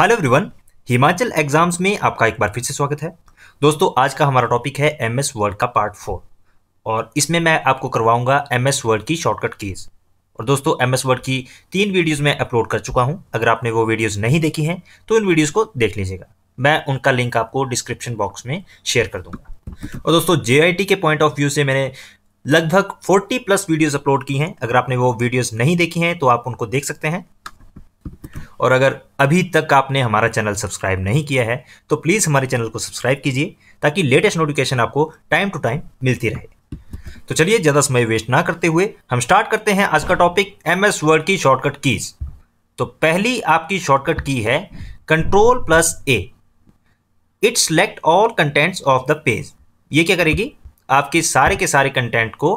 hello everyone Himachal exams में आपका एक बार फिर से स्वागत है दोस्तों आज का हमारा टॉपिक है एमएस वर्ल्ड वर्ड का पार्ट फोर और इसमें मैं आपको करवाऊंगा एमएस वर्ल्ड वर्ड की शॉर्टकट कीज और दोस्तों एमएस वर्ल्ड वर्ड की तीन वीडियोस मैं अपलोड कर चुका हूं अगर आपने वो वीडियोज नहीं देखी हैं तो इन वीडियोज को देख लीजिएगा मैं उनका लिंक आपको डिस्क्रिप्शन बॉक्स में शेयर कर दूंगा और दोस्तों जे के पॉइंट ऑफ व्यू से मैंने लगभग 40 प्लस वीडियोस अपलोड की हैं अगर आपने वो वीडियोस नहीं देखी हैं तो आप उनको देख सकते हैं और अगर अभी तक आपने हमारा चैनल सब्सक्राइब नहीं किया है तो प्लीज़ हमारे चैनल को सब्सक्राइब कीजिए ताकि लेटेस्ट नोटिफिकेशन आपको टाइम टू टाइम मिलती रहे तो चलिए ज़्यादा समय वेस्ट ना करते हुए हम स्टार्ट करते हैं आज का टॉपिक एम एस वर्ड की शॉर्टकट कीज तो पहली आपकी शॉर्टकट की है control plus A it select all contents of the page ये क्या करेगी आपके सारे के सारे कंटेंट को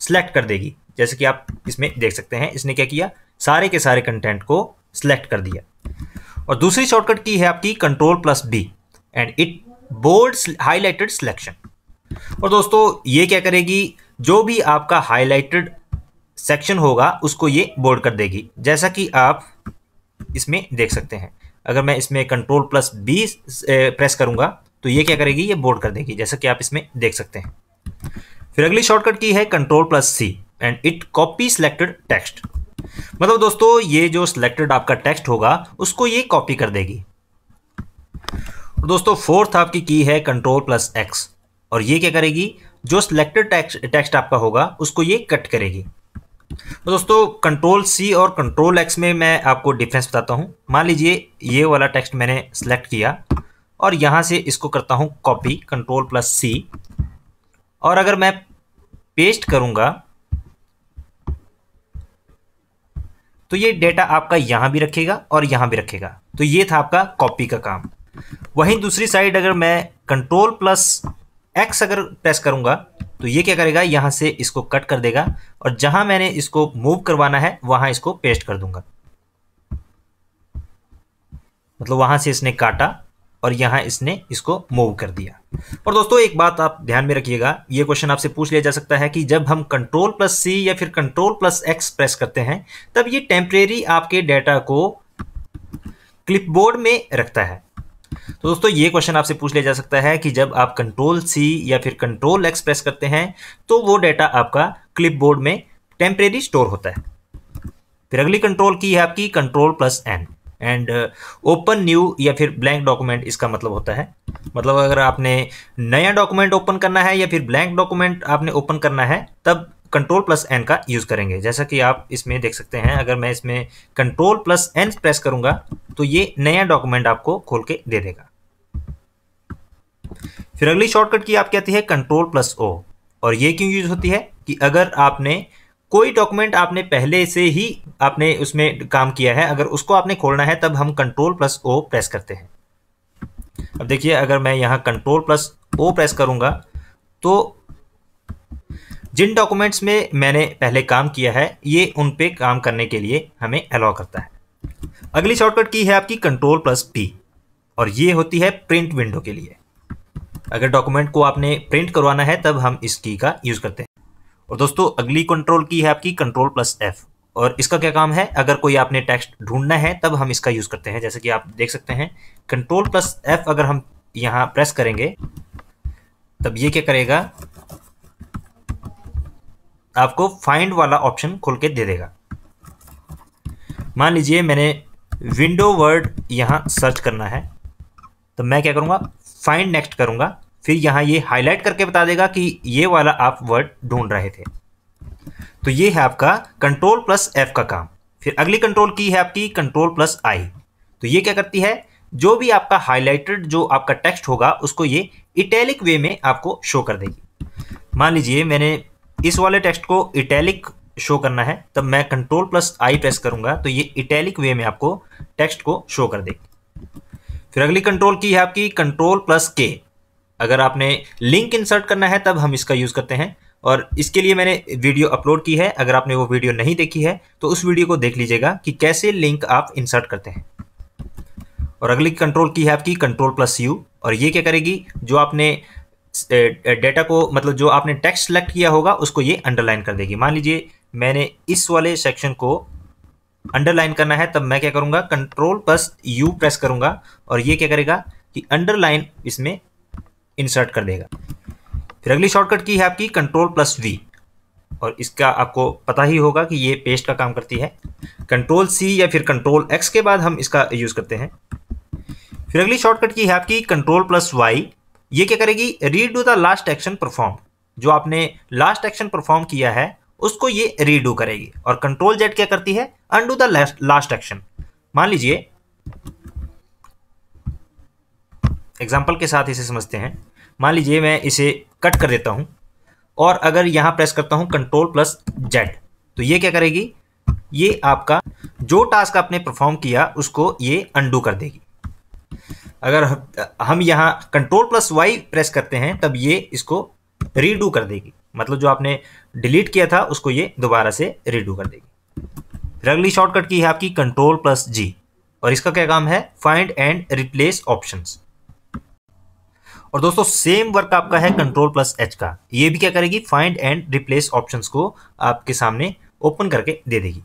सिलेक्ट कर देगी जैसे कि आप इसमें देख सकते हैं इसने क्या किया सारे के सारे कंटेंट को सेलेक्ट कर दिया और दूसरी शॉर्टकट की है आपकी control plus B and it bold highlighted selection और दोस्तों ये क्या करेगी जो भी आपका हाईलाइटेड सेक्शन होगा उसको ये बोल्ड कर देगी जैसा कि आप इसमें देख सकते हैं अगर मैं इसमें कंट्रोल प्लस बी प्रेस करूंगा तो ये क्या करेगी ये बोर्ड कर देगी जैसा कि आप इसमें देख सकते हैं फिर अगली शॉर्टकट की है control plus C and it copy selected text मतलब दोस्तों ये जो सिलेक्टेड आपका टेक्स्ट होगा उसको ये कॉपी कर देगी दोस्तों फोर्थ आपकी की है कंट्रोल प्लस एक्स और ये क्या करेगी जो सिलेक्टेड टेक्स्ट आपका होगा उसको ये कट करेगी तो दोस्तों कंट्रोल सी और कंट्रोल एक्स में मैं आपको डिफरेंस बताता हूँ मान लीजिए ये वाला टेक्स्ट मैंने सेलेक्ट किया और यहाँ से इसको करता हूँ कॉपी कंट्रोल प्लस सी और अगर मैं पेस्ट करूँगा तो ये डेटा आपका यहाँ भी रखेगा और यहाँ भी रखेगा तो ये था आपका कॉपी का काम वहीं दूसरी साइड अगर मैं कंट्रोल प्लस एक्स अगर प्रेस करूँगा तो ये क्या करेगा यहाँ से इसको कट कर देगा और जहाँ मैंने इसको मूव करवाना है वहाँ इसको पेस्ट कर दूंगा मतलब वहाँ से इसने काटा और यहाँ इसने इसको मूव कर दिया और दोस्तों एक बात आप ध्यान में रखिएगा ये क्वेश्चन आपसे पूछ लिया जा सकता है कि जब हम कंट्रोल प्लस सी या फिर कंट्रोल प्लस एक्स प्रेस करते हैं तब ये टेम्परेरी आपके डेटा को क्लिपबोर्ड में रखता है तो दोस्तों ये क्वेश्चन आपसे पूछ लिया जा सकता है कि जब आप कंट्रोल सी या फिर कंट्रोल एक्स प्रेस करते हैं तो वो डेटा आपका क्लिपबोर्ड में टेम्परेरी स्टोर होता है फिर अगली कंट्रोल की है आपकी control plus N and open new या फिर ब्लैंक डॉक्यूमेंट इसका मतलब होता है मतलब अगर आपने नया डॉक्यूमेंट ओपन करना है या फिर ब्लैंक डॉक्यूमेंट आपने ओपन करना है तब कंट्रोल प्लस एन का यूज़ करेंगे जैसा कि आप इसमें देख सकते हैं अगर मैं इसमें कंट्रोल प्लस एन प्रेस करूंगा तो ये नया डॉक्यूमेंट आपको खोल के दे देगा फिर अगली शॉर्टकट की आप कहती है कंट्रोल प्लस ओ और ये क्यों यूज़ होती है कि अगर आपने कोई डॉक्यूमेंट आपने पहले से ही आपने उसमें काम किया है अगर उसको आपने खोलना है तब हम कंट्रोल प्लस ओ प्रेस करते हैं अब देखिए अगर मैं यहाँ कंट्रोल प्लस ओ प्रेस करूँगा तो जिन डॉक्यूमेंट्स में मैंने पहले काम किया है ये उन पे काम करने के लिए हमें अलाउ करता है अगली शॉर्टकट की है आपकी कंट्रोल प्लस पी और ये होती है प्रिंट विंडो के लिए अगर डॉक्यूमेंट को आपने प्रिंट करवाना है तब हम इस की का यूज़ करते हैं और दोस्तों अगली कंट्रोल की है आपकी कंट्रोल प्लस एफ और इसका क्या काम है अगर कोई आपने टेक्स्ट ढूंढना है तब हम इसका यूज़ करते हैं जैसे कि आप देख सकते हैं कंट्रोल प्लस एफ अगर हम यहाँ प्रेस करेंगे तब ये क्या करेगा आपको फाइंड वाला ऑप्शन खोल के दे देगा मान लीजिए मैंने विंडो वर्ड यहां सर्च करना है तो मैं क्या करूंगा फाइंड नेक्स्ट करूंगा फिर यहाँ ये हाईलाइट करके बता देगा कि ये वाला आप वर्ड ढूंढ रहे थे तो ये है आपका कंट्रोल प्लस एफ का काम फिर अगली कंट्रोल की है आपकी कंट्रोल प्लस आई तो ये क्या करती है जो भी आपका हाईलाइटेड जो आपका टेक्स्ट होगा उसको ये इटैलिक वे में आपको शो कर देगी मान लीजिए मैंने इस वाले टेक्स्ट को इटैलिक शो करना है तब मैं कंट्रोल प्लस आई प्रेस करूंगा तो ये इटैलिक वे में आपको टेक्स्ट को शो कर देगी फिर अगली कंट्रोल की है आपकी कंट्रोल प्लस के अगर आपने लिंक इंसर्ट करना है तब हम इसका यूज़ करते हैं और इसके लिए मैंने वीडियो अपलोड की है अगर आपने वो वीडियो नहीं देखी है तो उस वीडियो को देख लीजिएगा कि कैसे लिंक आप इंसर्ट करते हैं और अगली कंट्रोल की है आपकी कंट्रोल प्लस यू और ये क्या करेगी जो आपने डेटा को मतलब जो आपने टेक्स्ट सेलेक्ट किया होगा उसको ये अंडरलाइन कर देगी मान लीजिए मैंने इस वाले सेक्शन को अंडरलाइन करना है तब मैं क्या करूँगा कंट्रोल प्लस यू प्रेस करूँगा और ये क्या करेगा कि अंडरलाइन इसमें इंसर्ट कर देगा फिर अगली शॉर्टकट की है आपकी कंट्रोल प्लस वी और इसका आपको पता ही होगा कि ये पेस्ट का काम करती है कंट्रोल सी या फिर कंट्रोल एक्स के बाद हम इसका यूज़ करते हैं फिर अगली शॉर्टकट की है आपकी कंट्रोल प्लस वाई ये क्या करेगी redo the last action perform जो आपने लास्ट एक्शन परफॉर्म किया है उसको ये रीडू करेगी और कंट्रोल जेड क्या करती है अंडू द लास्ट एक्शन मान लीजिए एग्जाम्पल के साथ इसे समझते हैं मान लीजिए मैं इसे कट कर देता हूँ और अगर यहाँ प्रेस करता हूँ कंट्रोल प्लस जेड तो ये क्या करेगी ये आपका जो टास्क आपने परफॉर्म किया उसको ये अंडू कर देगी अगर हम यहाँ कंट्रोल प्लस वाई प्रेस करते हैं तब ये इसको रीडू कर देगी मतलब जो आपने डिलीट किया था उसको ये दोबारा से रीडू कर देगी फिर अगली शॉर्टकट की है आपकी कंट्रोल प्लस जी और इसका क्या काम है फाइंड एंड रिप्लेस ऑप्शंस और दोस्तों सेम वर्क आपका है कंट्रोल प्लस एच का ये भी क्या करेगी फाइंड एंड रिप्लेस ऑप्शन को आपके सामने ओपन करके दे देगी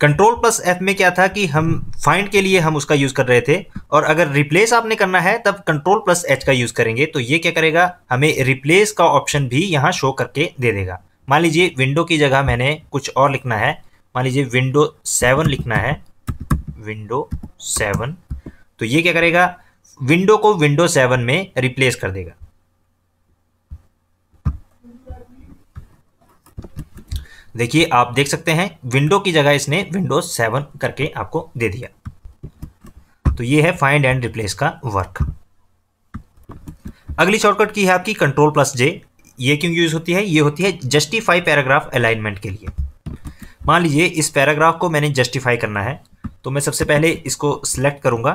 कंट्रोल प्लस एफ में क्या था कि हम फाइंड के लिए हम उसका यूज़ कर रहे थे और अगर रिप्लेस आपने करना है तब कंट्रोल प्लस एच का यूज़ करेंगे तो ये क्या करेगा हमें रिप्लेस का ऑप्शन भी यहाँ शो करके दे देगा मान लीजिए विंडो की जगह मैंने कुछ और लिखना है मान लीजिए विंडो सेवन लिखना है विंडो सेवन तो ये क्या करेगा विंडो को विंडो सेवन में रिप्लेस कर देगा देखिए आप देख सकते हैं विंडो की जगह इसने विंडो सेवन करके आपको दे दिया तो ये है फाइंड एंड रिप्लेस का वर्क अगली शॉर्टकट की है आपकी कंट्रोल प्लस जे ये क्यों यूज होती है ये होती है जस्टिफाई पैराग्राफ अलाइनमेंट के लिए मान लीजिए इस पैराग्राफ को मैंने जस्टिफाई करना है तो मैं सबसे पहले इसको सिलेक्ट करूंगा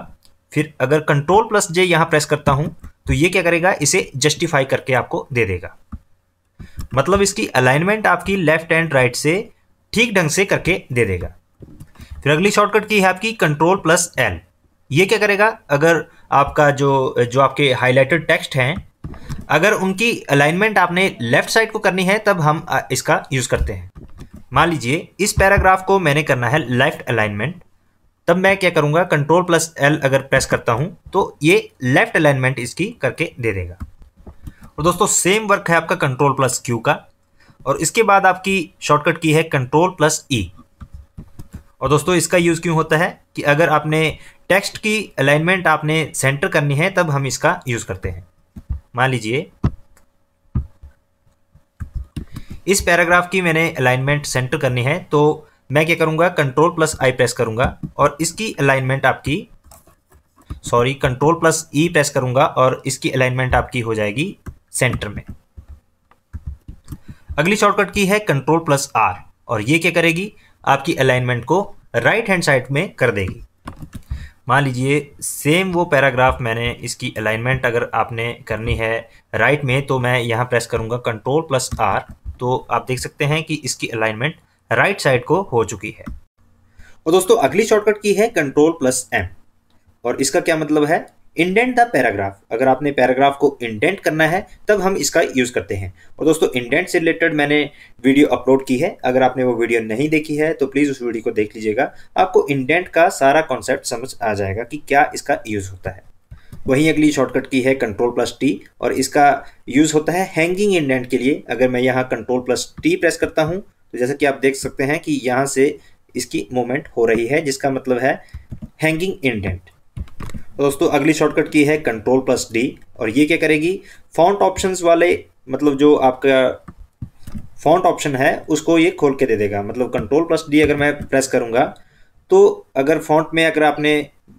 फिर अगर कंट्रोल प्लस जे यहाँ प्रेस करता हूँ तो ये क्या करेगा इसे जस्टिफाई करके आपको दे देगा मतलब इसकी अलाइनमेंट आपकी लेफ्ट एंड राइट से ठीक ढंग से करके दे देगा फिर अगली शॉर्टकट की है आपकी कंट्रोल प्लस एल ये क्या करेगा अगर आपका जो जो आपके हाईलाइटेड टेक्स्ट हैं अगर उनकी अलाइनमेंट आपने लेफ्ट साइड को करनी है तब हम इसका यूज़ करते हैं मान लीजिए इस पैराग्राफ को मैंने करना है लेफ्ट अलाइनमेंट तब मैं क्या करूंगा कंट्रोल प्लस एल अगर प्रेस करता हूं तो ये लेफ्ट अलाइनमेंट इसकी करके दे देगा और दोस्तों सेम वर्क है आपका कंट्रोल प्लस क्यू का और इसके बाद आपकी शॉर्टकट की है कंट्रोल प्लस ई और दोस्तों इसका यूज़ क्यों होता है कि अगर आपने टेक्स्ट की अलाइनमेंट आपने सेंटर करनी है तब हम इसका यूज़ करते हैं मान लीजिए इस पैराग्राफ की मैंने अलाइनमेंट सेंटर करनी है तो मैं क्या करूंगा कंट्रोल प्लस आई प्रेस करूंगा और इसकी अलाइनमेंट आपकी sorry control plus E press करूंगा और इसकी अलाइनमेंट आपकी हो जाएगी सेंटर में अगली शॉर्टकट की है कंट्रोल प्लस आर और ये क्या करेगी आपकी अलाइनमेंट को राइट हैंड साइड में कर देगी मान लीजिए सेम वो पैराग्राफ मैंने इसकी अलाइनमेंट अगर आपने करनी है राइट में तो मैं यहाँ प्रेस करूँगा कंट्रोल प्लस आर तो आप देख सकते हैं कि इसकी अलाइनमेंट राइट साइड को हो चुकी है और दोस्तों अगली शॉर्टकट की है कंट्रोल प्लस एम और इसका क्या मतलब है इंडेंट द पैराग्राफ अगर आपने पैराग्राफ को इंडेंट करना है तब हम इसका यूज़ करते हैं और दोस्तों इंडेंट से रिलेटेड मैंने वीडियो अपलोड की है अगर आपने वो वीडियो नहीं देखी है तो प्लीज़ उस वीडियो को देख लीजिएगा आपको इंडेंट का सारा कॉन्सेप्ट समझ आ जाएगा कि क्या इसका यूज़ होता है वहीं अगली शॉर्टकट की है कंट्रोल प्लस टी और इसका यूज़ होता है हैंगिंग इंडेंट के लिए अगर मैं यहाँ कंट्रोल प्लस टी प्रेस करता हूँ तो जैसा कि आप देख सकते हैं कि यहाँ से इसकी मूवमेंट हो रही है जिसका मतलब है हैंगिंग इंडेंट तो दोस्तों अगली शॉर्टकट की है कंट्रोल प्लस डी और ये क्या करेगी फॉन्ट ऑप्शंस वाले मतलब जो आपका फॉन्ट ऑप्शन है उसको ये खोल के दे देगा मतलब कंट्रोल प्लस डी अगर मैं प्रेस करूँगा तो अगर फॉन्ट में अगर आपने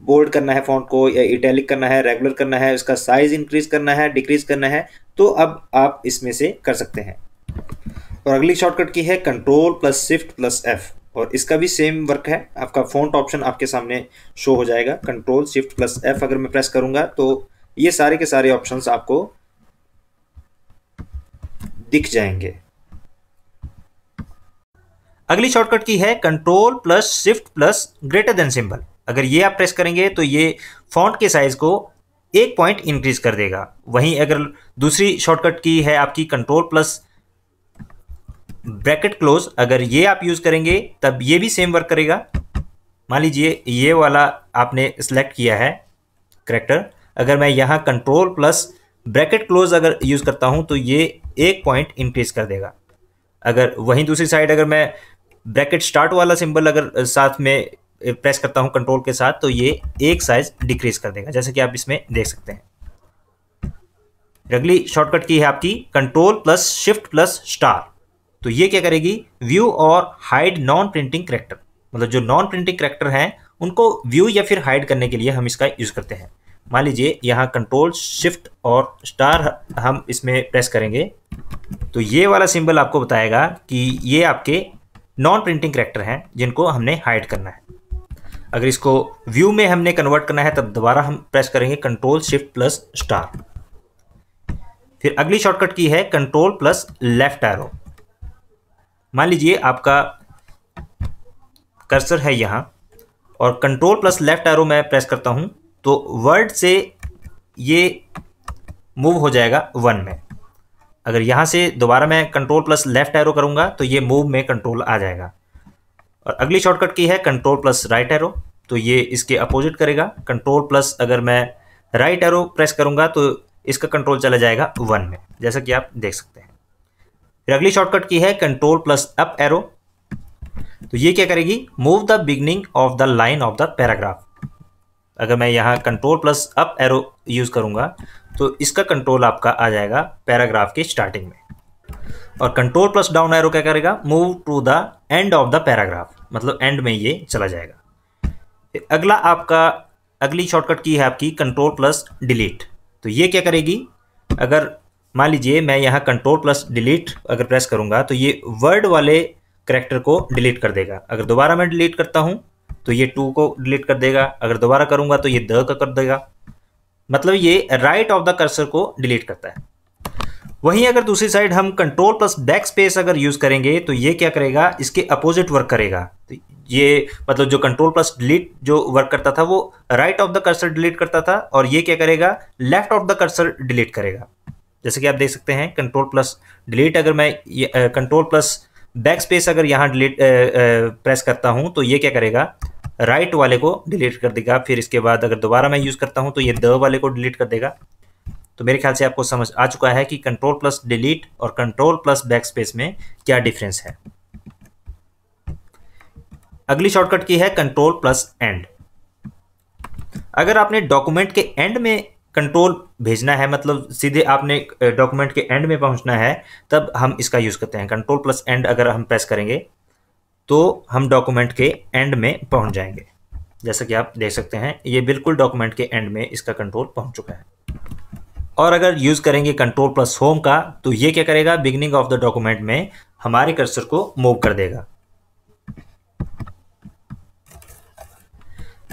बोल्ड करना है फॉन्ट को या इटैलिक करना है रेगुलर करना है उसका साइज़ इंक्रीज़ करना है डिक्रीज़ करना है तो अब आप इसमें से कर सकते हैं और अगली शॉर्टकट की है control plus shift plus F और इसका भी सेम वर्क है आपका फ़ॉन्ट ऑप्शन आपके सामने शो हो जाएगा कंट्रोल शिफ्ट प्लस एफ अगर मैं प्रेस करूंगा तो ये सारे के सारे ऑप्शंस आपको दिख जाएंगे अगली शॉर्टकट की है control plus shift plus greater than symbol अगर ये आप प्रेस करेंगे तो ये फॉन्ट के साइज़ को एक पॉइंट इंक्रीज कर देगा वहीं अगर दूसरी शॉर्टकट की है आपकी कंट्रोल प्लस ब्रैकेट क्लोज अगर ये आप यूज़ करेंगे तब ये भी सेम वर्क करेगा मान लीजिए ये वाला आपने सेलेक्ट किया है करेक्टर अगर मैं यहाँ कंट्रोल प्लस ब्रैकेट क्लोज अगर यूज़ करता हूँ तो ये एक पॉइंट इंक्रीज कर देगा अगर वहीं दूसरी साइड अगर मैं ब्रैकेट स्टार्ट वाला सिंबल अगर साथ में प्रेस करता हूँ कंट्रोल के साथ तो ये एक साइज डिक्रीज कर देगा जैसे कि आप इसमें देख सकते हैं अगली शॉर्टकट की है आपकी control plus shift plus star तो ये क्या करेगी व्यू और हाइड नॉन प्रिंटिंग करेक्टर मतलब जो नॉन प्रिंटिंग करेक्टर हैं उनको व्यू या फिर हाइड करने के लिए हम इसका यूज़ करते हैं मान लीजिए यहाँ कंट्रोल शिफ्ट और स्टार हम इसमें प्रेस करेंगे तो ये वाला सिंबल आपको बताएगा कि ये आपके नॉन प्रिंटिंग करेक्टर हैं जिनको हमने हाइड करना है अगर इसको व्यू में हमने कन्वर्ट करना है तब दोबारा हम प्रेस करेंगे कंट्रोल शिफ्ट प्लस स्टार फिर अगली शॉर्टकट की है कंट्रोल प्लस लेफ्ट एरो मान लीजिए आपका कर्सर है यहाँ और कंट्रोल प्लस लेफ्ट एरो मैं प्रेस करता हूँ तो वर्ड से ये मूव हो जाएगा वन में अगर यहाँ से दोबारा मैं कंट्रोल प्लस लेफ्ट एरो करूँगा तो ये मूव में कंट्रोल आ जाएगा और अगली शॉर्टकट की है कंट्रोल प्लस राइट एरो तो ये इसके अपोजिट करेगा कंट्रोल प्लस अगर मैं राइट एरो प्रेस करूँगा तो इसका कंट्रोल चला जाएगा वन में जैसा कि आप देख सकते हैं फिर अगली शॉर्टकट की है कंट्रोल प्लस अप एरो तो ये क्या करेगी move the beginning of the line of the paragraph अगर मैं यहाँ control plus up arrow use करूंगा तो इसका कंट्रोल आपका आ जाएगा पैराग्राफ के स्टार्टिंग में और कंट्रोल प्लस डाउन एरो क्या करेगा move to the end of the paragraph मतलब एंड में ये चला जाएगा फिर अगला आपका अगली शॉर्टकट की है आपकी कंट्रोल प्लस डिलीट तो ये क्या करेगी अगर मान लीजिए मैं यहाँ कंट्रोल प्लस डिलीट अगर प्रेस करूँगा तो ये वर्ड वाले करेक्टर को डिलीट कर देगा अगर दोबारा मैं डिलीट करता हूँ तो ये टू को डिलीट कर देगा अगर दोबारा करूँगा तो ये द का कर देगा मतलब ये राइट ऑफ द कर्सर को डिलीट करता है वहीं अगर दूसरी साइड हम कंट्रोल प्लस बैक स्पेस अगर यूज़ करेंगे तो ये क्या करेगा इसके अपोजिट वर्क करेगा तो ये मतलब जो कंट्रोल प्लस डिलीट जो वर्क करता था वो right of the cursor delete करता था और ये क्या करेगा left of the cursor delete करेगा जैसे कि आप देख सकते हैं कंट्रोल प्लस डिलीट अगर मैं कंट्रोल प्लस बैक स्पेस अगर यहाँ डिलीट प्रेस करता हूँ तो ये क्या करेगा राइट right वाले को डिलीट कर देगा फिर इसके बाद अगर दोबारा मैं यूज़ करता हूँ तो ये द वाले को डिलीट कर देगा तो मेरे ख्याल से आपको समझ आ चुका है कि कंट्रोल प्लस डिलीट और कंट्रोल प्लस बैक स्पेस में क्या डिफरेंस है अगली शॉर्टकट की है कंट्रोल प्लस एंड अगर आपने डॉक्यूमेंट के एंड में कंट्रोल भेजना है मतलब सीधे आपने डॉक्यूमेंट के एंड में पहुंचना है तब हम इसका यूज़ करते हैं कंट्रोल प्लस एंड अगर हम प्रेस करेंगे तो हम डॉक्यूमेंट के एंड में पहुंच जाएंगे जैसा कि आप देख सकते हैं ये बिल्कुल डॉक्यूमेंट के एंड में इसका कंट्रोल पहुंच चुका है और अगर यूज़ करेंगे कंट्रोल प्लस होम का तो ये क्या करेगा बिगिनिंग ऑफ द डॉक्यूमेंट में हमारे कर्सर को मूव कर देगा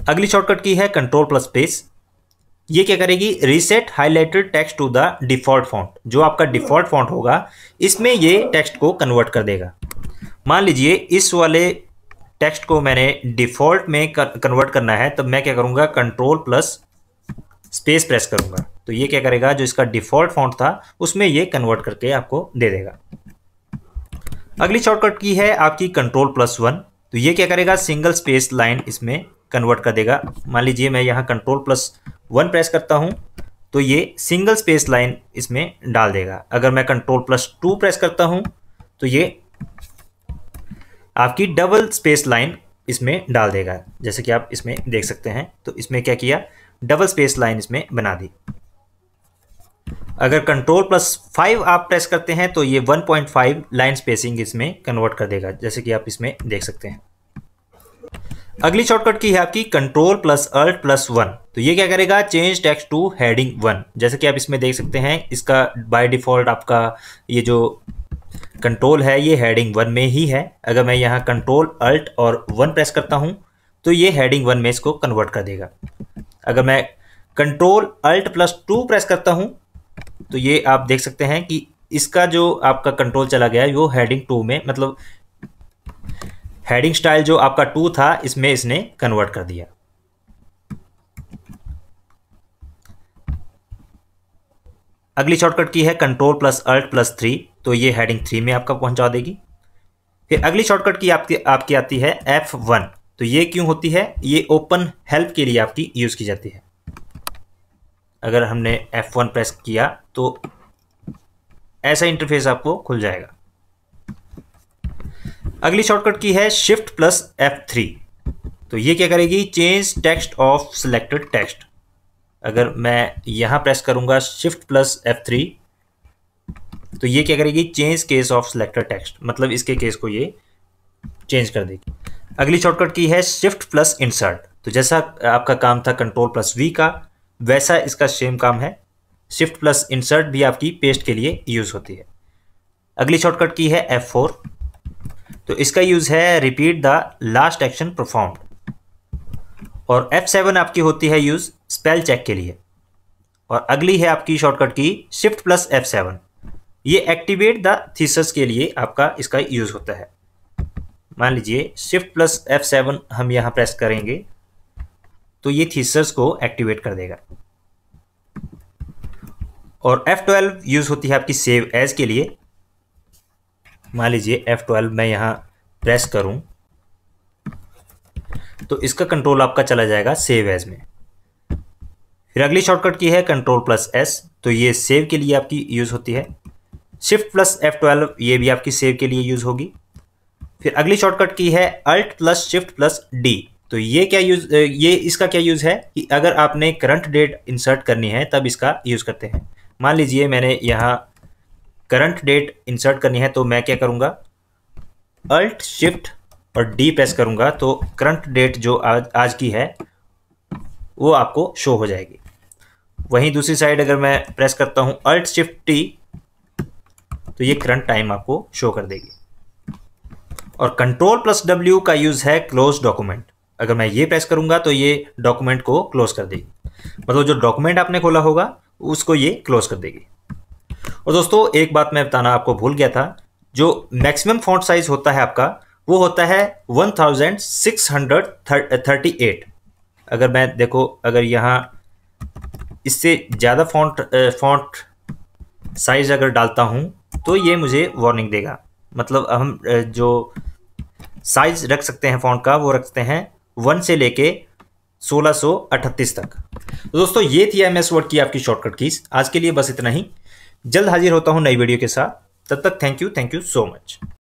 अगली शॉर्टकट की है कंट्रोल प्लस स्पेस ये क्या करेगी reset highlighted text to the default font जो आपका डिफॉल्ट फॉन्ट होगा इसमें ये टेक्स्ट को कन्वर्ट कर देगा मान लीजिए इस वाले टेक्स्ट को मैंने डिफॉल्ट में कन्वर्ट करना है तो मैं क्या करूँगा कंट्रोल प्लस स्पेस प्रेस करूँगा तो ये क्या करेगा जो इसका डिफॉल्ट फॉन्ट था उसमें ये कन्वर्ट करके आपको दे देगा अगली शॉर्टकट की है आपकी कंट्रोल प्लस वन तो ये क्या करेगा सिंगल स्पेस लाइन इसमें कन्वर्ट कर देगा मान लीजिए मैं यहाँ कंट्रोल प्लस वन प्रेस करता हूँ तो ये सिंगल स्पेस लाइन इसमें डाल देगा अगर मैं कंट्रोल प्लस टू प्रेस करता हूँ तो ये आपकी डबल स्पेस लाइन इसमें डाल देगा जैसे कि आप इसमें देख सकते हैं तो इसमें क्या किया डबल स्पेस लाइन इसमें बना दी अगर कंट्रोल प्लस फाइव आप प्रेस करते हैं तो ये 1.5 लाइन स्पेसिंग इसमें कन्वर्ट कर देगा जैसे कि आप इसमें देख सकते हैं अगली शॉर्टकट की है आपकी control plus alt plus one तो ये क्या करेगा change text to heading one जैसे कि आप इसमें देख सकते हैं इसका बाय डिफॉल्ट आपका ये जो कंट्रोल है ये हेडिंग वन में ही है अगर मैं यहाँ कंट्रोल अल्ट और वन प्रेस करता हूँ तो ये हेडिंग वन में इसको कन्वर्ट कर देगा अगर मैं control alt plus two press करता हूँ तो ये आप देख सकते हैं कि इसका जो आपका कंट्रोल चला गया है वो हेडिंग टू में मतलब हेडिंग स्टाइल जो आपका टू था इसमें इसने कन्वर्ट कर दिया अगली शॉर्टकट की है control plus alt plus three तो ये हेडिंग थ्री में आपका पहुंचा देगी फिर अगली शॉर्टकट की आपकी आपकी आती है एफ वन तो ये क्यों होती है ये ओपन हेल्प के लिए आपकी यूज़ की जाती है अगर हमने एफ वन प्रेस किया तो ऐसा इंटरफेस आपको खुल जाएगा अगली शॉर्टकट की है शिफ्ट प्लस एफ थ्री तो ये क्या करेगी change text of selected text अगर मैं यहां प्रेस करूंगा शिफ्ट प्लस एफ थ्री तो ये क्या करेगी change case of selected text मतलब इसके केस को ये चेंज कर देगी अगली शॉर्टकट की है शिफ्ट प्लस इंसर्ट तो जैसा आपका काम था कंट्रोल प्लस वी का वैसा इसका सेम काम है शिफ्ट प्लस इंसर्ट भी आपकी पेस्ट के लिए यूज़ होती है अगली शॉर्टकट की है एफ फोर तो इसका यूज़ है repeat the last action perform और F7 आपकी होती है यूज़ स्पेल चेक के लिए और अगली है आपकी शॉर्टकट की शिफ्ट प्लस F7 ये एक्टिवेट द थीसस के लिए आपका इसका यूज़ होता है मान लीजिए शिफ्ट प्लस F7 हम यहां प्रेस करेंगे तो ये थीसस को एक्टिवेट कर देगा और F12 यूज़ होती है आपकी सेव एज के लिए मान लीजिए F12 मैं यहाँ प्रेस करूँ तो इसका कंट्रोल आपका चला जाएगा सेव एज में फिर अगली शॉर्टकट की है कंट्रोल प्लस एस तो ये सेव के लिए आपकी यूज़ होती है शिफ्ट प्लस एफ ट्वेल्व ये भी आपकी सेव के लिए यूज़ होगी फिर अगली शॉर्टकट की है alt plus shift plus D तो ये क्या यूज़ ये इसका क्या यूज़ है कि अगर आपने करंट डेट इंसर्ट करनी है तब इसका यूज़ करते हैं मान लीजिए मैंने यहाँ करंट डेट इंसर्ट करनी है तो मैं क्या करूंगा अल्ट शिफ्ट और डी प्रेस करूंगा तो करंट डेट जो आज आज की है वो आपको शो हो जाएगी वहीं दूसरी साइड अगर मैं प्रेस करता हूँ अल्ट शिफ्ट टी तो ये करंट टाइम आपको शो कर देगी और कंट्रोल प्लस डब्ल्यू का यूज़ है क्लोज डॉक्यूमेंट अगर मैं ये प्रेस करूंगा तो ये डॉक्यूमेंट को क्लोज कर देगी मतलब जो डॉक्यूमेंट आपने खोला होगा उसको ये क्लोज कर देगी और दोस्तों एक बात मैं बताना आपको भूल गया था जो मैक्सिमम फॉन्ट साइज होता है आपका वो होता है 1638 अगर मैं देखो अगर यहाँ इससे ज़्यादा फॉन्ट फॉन्ट साइज अगर डालता हूँ तो ये मुझे वार्निंग देगा मतलब हम जो साइज रख सकते हैं फॉन्ट का वो रखते हैं वन से लेके 1638 तक तो दोस्तों ये थी एम एस वर्ड की आपकी शॉर्टकट कीज आज के लिए बस इतना ही जल्द हाजिर होता हूँ नई वीडियो के साथ तब तक thank you thank you so much